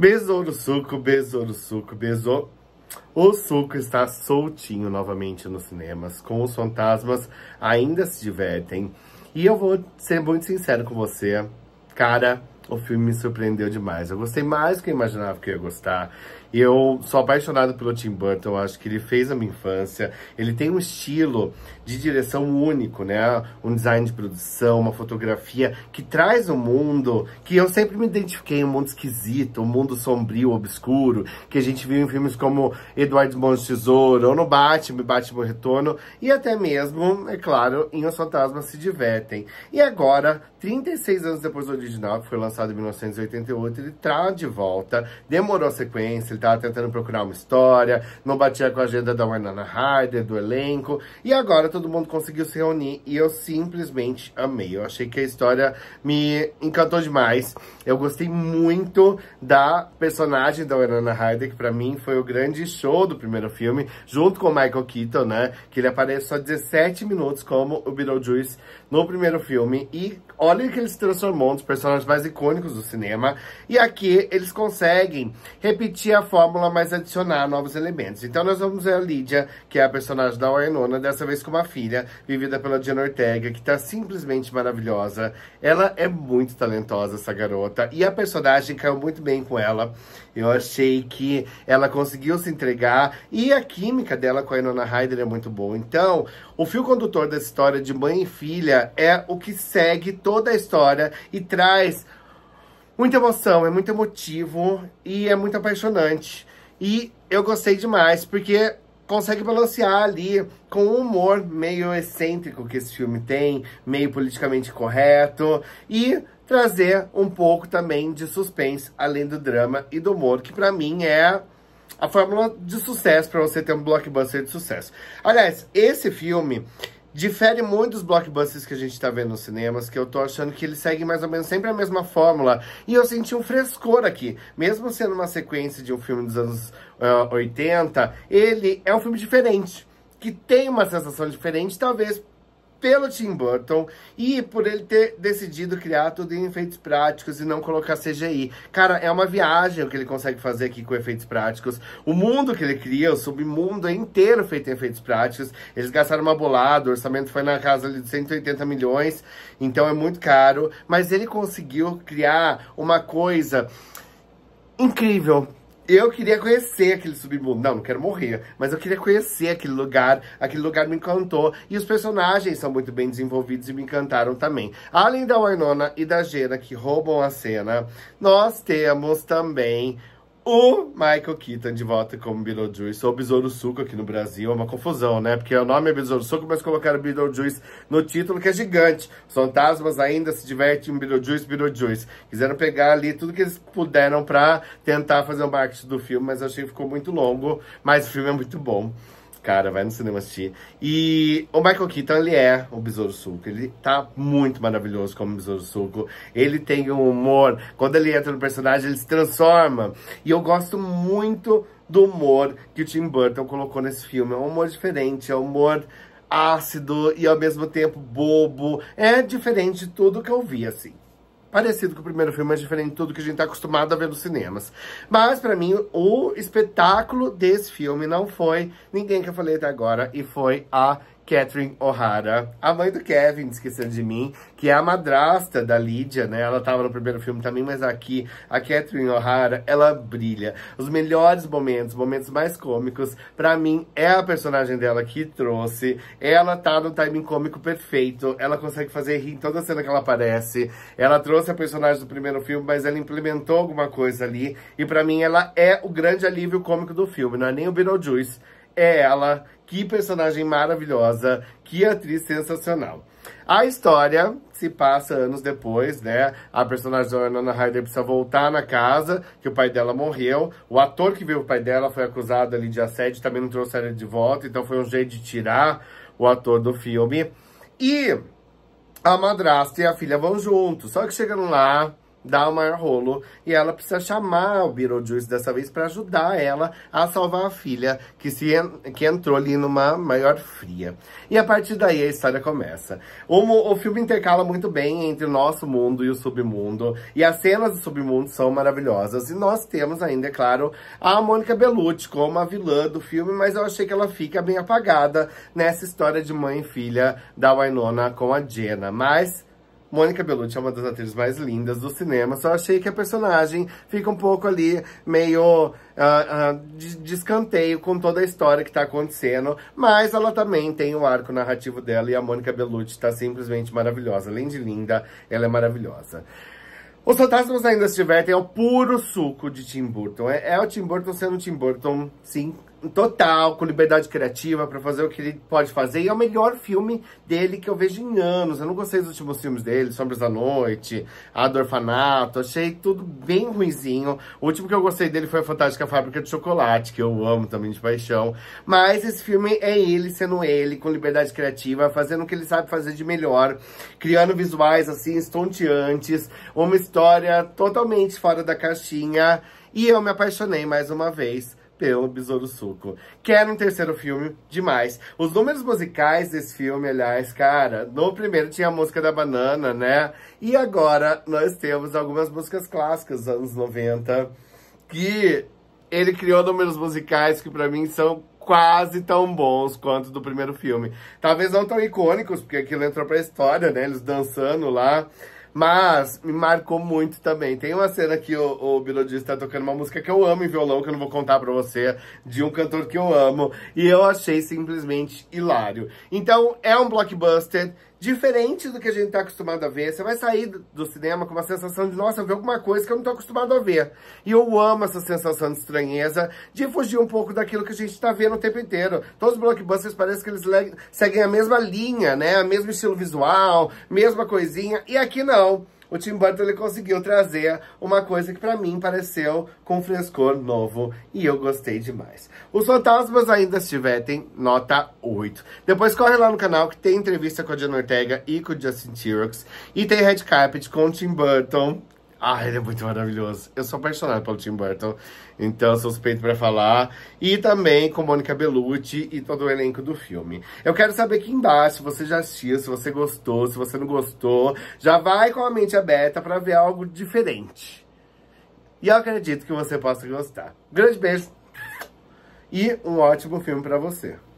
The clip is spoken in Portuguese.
Besouro suco, besouro suco, besouro. O suco está soltinho novamente nos cinemas, com os fantasmas ainda se divertem. E eu vou ser muito sincero com você, cara, o filme me surpreendeu demais. Eu gostei mais do que eu imaginava que eu ia gostar. E eu sou apaixonado pelo Tim Burton, acho que ele fez a minha infância. Ele tem um estilo de direção único, né? Um design de produção, uma fotografia que traz um mundo que eu sempre me identifiquei, um mundo esquisito, um mundo sombrio, obscuro, que a gente viu em filmes como Eduardo Mãos Tesouro, ou no Batman, Batman Retorno, e até mesmo, é claro, em Os Fantasmas Se Divertem. E agora, 36 anos depois do original, que foi lançado lançado em 1988, ele tá de volta, demorou a sequência, ele tava tentando procurar uma história, não batia com a agenda da Winona Ryder, do elenco, e agora todo mundo conseguiu se reunir e eu simplesmente amei. Eu achei que a história me encantou demais. Eu gostei muito da personagem da Winona Ryder, que pra mim foi o grande show do primeiro filme, junto com o Michael Keaton, né, que ele aparece só 17 minutos como o Beetlejuice no primeiro filme, e olha que ele se transformou um dos personagens mais icônicos do cinema. E aqui eles conseguem repetir a fórmula, mas adicionar novos elementos. Então nós vamos ver a Lídia, que é a personagem da Wynonna, dessa vez com uma filha, vivida pela Diana Ortega, que tá simplesmente maravilhosa. Ela é muito talentosa, essa garota. E a personagem caiu muito bem com ela. Eu achei que ela conseguiu se entregar. E a química dela com a Inona Ryder é muito boa. Então, o fio condutor dessa história de mãe e filha é o que segue todo toda a história e traz muita emoção, é muito emotivo e é muito apaixonante. E eu gostei demais, porque consegue balancear ali com o humor meio excêntrico que esse filme tem, meio politicamente correto, e trazer um pouco também de suspense, além do drama e do humor, que para mim é a fórmula de sucesso para você ter um blockbuster de sucesso. Aliás, esse filme, difere muito dos blockbusters que a gente tá vendo nos cinemas, que eu tô achando que eles seguem mais ou menos sempre a mesma fórmula. E eu senti um frescor aqui. Mesmo sendo uma sequência de um filme dos anos uh, eh, 80, ele é um filme diferente. Que tem uma sensação diferente, talvez pelo Tim Burton e por ele ter decidido criar tudo em efeitos práticos e não colocar CGI. Cara, é uma viagem o que ele consegue fazer aqui com efeitos práticos. O mundo que ele cria, o submundo é inteiro feito em efeitos práticos. Eles gastaram uma bolada, o orçamento foi na casa ali de 180 milhões, então é muito caro, mas ele conseguiu criar uma coisa incrível eu queria conhecer aquele submundo. Não, não quero morrer. Mas eu queria conhecer aquele lugar. Aquele lugar me encantou. E os personagens são muito bem desenvolvidos e me encantaram também. Além da Winona e da Gena, que roubam a cena, nós temos também o Michael Keaton de volta como Beetlejuice, ou Besouro Suco aqui no Brasil, é uma confusão, né? Porque o nome é Besouro Suco, mas colocaram Beetlejuice no título, que é gigante. Os fantasmas ainda se divertem em Beetlejuice, Beetlejuice. Quiseram pegar ali tudo que eles puderam pra tentar fazer um marketing do filme, mas achei que ficou muito longo, mas o filme é muito bom. Cara, vai no cinema assistir. E o Michael Keaton, ele é o Besouro Suco. Ele tá muito maravilhoso como Besouro Suco. Ele tem um humor. Quando ele entra no personagem, ele se transforma. E eu gosto muito do humor que o Tim Burton colocou nesse filme. É um humor diferente, é um humor ácido e ao mesmo tempo bobo. É diferente de tudo que eu vi, assim parecido com o primeiro filme, mas diferente de tudo que a gente tá acostumado a ver nos cinemas. Mas, para mim, o espetáculo desse filme não foi ninguém que eu falei até agora, e foi a Catherine O'Hara, a mãe do Kevin, esquecendo de mim, que é a madrasta da Lídia, né? Ela tava no primeiro filme também, mas aqui a Catherine O'Hara, ela brilha. Os melhores momentos, momentos mais cômicos, para mim é a personagem dela que trouxe. Ela tá no timing cômico perfeito, ela consegue fazer rir em toda cena que ela aparece. Ela trouxe a personagem do primeiro filme, mas ela implementou alguma coisa ali e para mim ela é o grande alívio cômico do filme, não é nem o Beetlejuice é ela. Que personagem maravilhosa, que atriz sensacional. A história se passa anos depois, né? A personagem da Ana Ryder precisa voltar na casa, que o pai dela morreu. O ator que viu o pai dela foi acusado ali de assédio, também não trouxe ela de volta, então foi um jeito de tirar o ator do filme. E a madrasta e a filha vão juntos, só que chegando lá, dá o maior rolo. E ela precisa chamar o Beetlejuice dessa vez para ajudar ela a salvar a filha, que, se en que entrou ali numa maior fria. E a partir daí a história começa. O, o filme intercala muito bem entre o nosso mundo e o submundo. E as cenas do submundo são maravilhosas. E nós temos ainda, é claro, a Mônica Bellucci como a vilã do filme, mas eu achei que ela fica bem apagada nessa história de mãe e filha da Winona com a Jenna. Mas Mônica Bellucci é uma das atrizes mais lindas do cinema, só achei que a personagem fica um pouco ali, meio uh, uh, de, de, escanteio com toda a história que tá acontecendo, mas ela também tem o arco narrativo dela e a Mônica Bellucci tá simplesmente maravilhosa. Além de linda, ela é maravilhosa. Os Fantasmas Ainda Estivertem é o puro suco de Tim Burton. É, é o Tim Burton sendo Tim Burton, sim, total, com liberdade criativa para fazer o que ele pode fazer. E é o melhor filme dele que eu vejo em anos. Eu não gostei dos últimos filmes dele, Sombras da Noite, A do Orfanato. Achei tudo bem ruinzinho. O último que eu gostei dele foi A Fantástica Fábrica de Chocolate, que eu amo também de paixão. Mas esse filme é ele sendo ele, com liberdade criativa, fazendo o que ele sabe fazer de melhor. Criando visuais, assim, estonteantes. Uma história totalmente fora da caixinha. E eu me apaixonei mais uma vez pelo Besouro Suco. Quero um terceiro filme demais. Os números musicais desse filme, aliás, cara, no primeiro tinha a música da banana, né? E agora nós temos algumas músicas clássicas dos anos 90 que ele criou números musicais que para mim são quase tão bons quanto do primeiro filme. Talvez não tão icônicos, porque aquilo entrou pra história, né? Eles dançando lá. Mas me marcou muito também. Tem uma cena que o, o Bilodis tá tocando uma música que eu amo em violão, que eu não vou contar pra você, de um cantor que eu amo. E eu achei simplesmente hilário. Então, é um blockbuster diferente do que a gente está acostumado a ver. Você vai sair do cinema com uma sensação de, nossa, eu vi alguma coisa que eu não estou acostumado a ver. E eu amo essa sensação de estranheza, de fugir um pouco daquilo que a gente está vendo o tempo inteiro. Todos os blockbusters parecem que eles seguem a mesma linha, né? O mesmo estilo visual, mesma coisinha. E aqui não o Tim Burton ele conseguiu trazer uma coisa que para mim pareceu com frescor novo e eu gostei demais. Os fantasmas ainda estiverem nota 8. Depois corre lá no canal que tem entrevista com a Diana Ortega e com o Justin Tirox e tem Red Carpet com o Tim Burton ah, ele é muito maravilhoso. Eu sou apaixonado pelo Tim Burton, então suspeito para falar. E também com Mônica Bellucci e todo o elenco do filme. Eu quero saber aqui embaixo se você já assistiu, se você gostou, se você não gostou. Já vai com a mente aberta para ver algo diferente. E eu acredito que você possa gostar. Grande beijo e um ótimo filme para você.